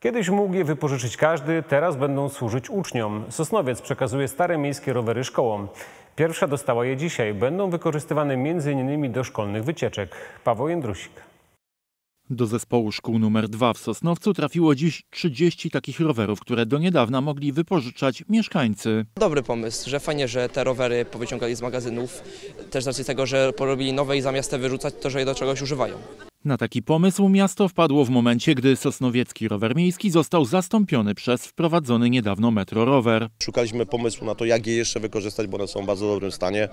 Kiedyś mógł je wypożyczyć każdy, teraz będą służyć uczniom. Sosnowiec przekazuje stare miejskie rowery szkołom. Pierwsza dostała je dzisiaj. Będą wykorzystywane m.in. do szkolnych wycieczek. Paweł Jędrusik. Do zespołu szkół numer 2 w Sosnowcu trafiło dziś 30 takich rowerów, które do niedawna mogli wypożyczać mieszkańcy. Dobry pomysł, że fajnie, że te rowery powyciągali z magazynów. Też z racji tego, że porobili nowe i zamiast te wyrzucać, to że je do czegoś używają. Na taki pomysł miasto wpadło w momencie, gdy sosnowiecki rower miejski został zastąpiony przez wprowadzony niedawno rower. Szukaliśmy pomysłu na to, jak je jeszcze wykorzystać, bo one są w bardzo dobrym stanie.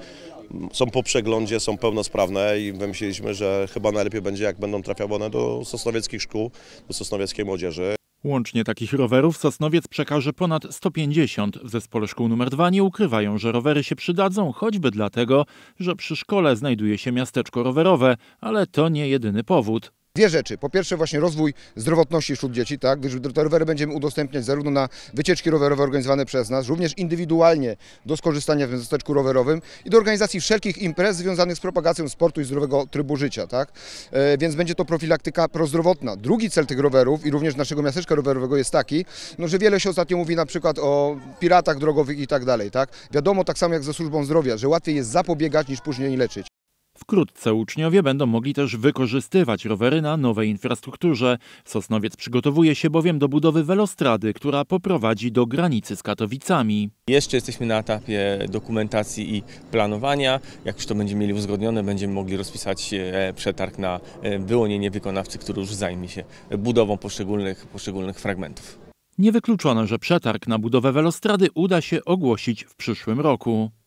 Są po przeglądzie, są pełnosprawne i myśleliśmy, że chyba najlepiej będzie, jak będą trafiały one do sosnowieckich szkół, do sosnowieckiej młodzieży. Łącznie takich rowerów Sosnowiec przekaże ponad 150. W zespole szkół nr 2 nie ukrywają, że rowery się przydadzą, choćby dlatego, że przy szkole znajduje się miasteczko rowerowe, ale to nie jedyny powód. Dwie rzeczy. Po pierwsze właśnie rozwój zdrowotności wśród dzieci, tak, gdyż te rowery będziemy udostępniać zarówno na wycieczki rowerowe organizowane przez nas, również indywidualnie do skorzystania w miasteczku rowerowym i do organizacji wszelkich imprez związanych z propagacją sportu i zdrowego trybu życia, tak. E, więc będzie to profilaktyka prozdrowotna. Drugi cel tych rowerów i również naszego miasteczka rowerowego jest taki, no, że wiele się ostatnio mówi na przykład o piratach drogowych i tak dalej, tak. Wiadomo, tak samo jak ze służbą zdrowia, że łatwiej jest zapobiegać niż później leczyć. Wkrótce uczniowie będą mogli też wykorzystywać rowery na nowej infrastrukturze. Sosnowiec przygotowuje się bowiem do budowy welostrady, która poprowadzi do granicy z Katowicami. Jeszcze jesteśmy na etapie dokumentacji i planowania. Jak już to będziemy mieli uzgodnione, będziemy mogli rozpisać e, przetarg na e, wyłonienie wykonawcy, który już zajmie się budową poszczególnych, poszczególnych fragmentów. Niewykluczone, że przetarg na budowę welostrady uda się ogłosić w przyszłym roku.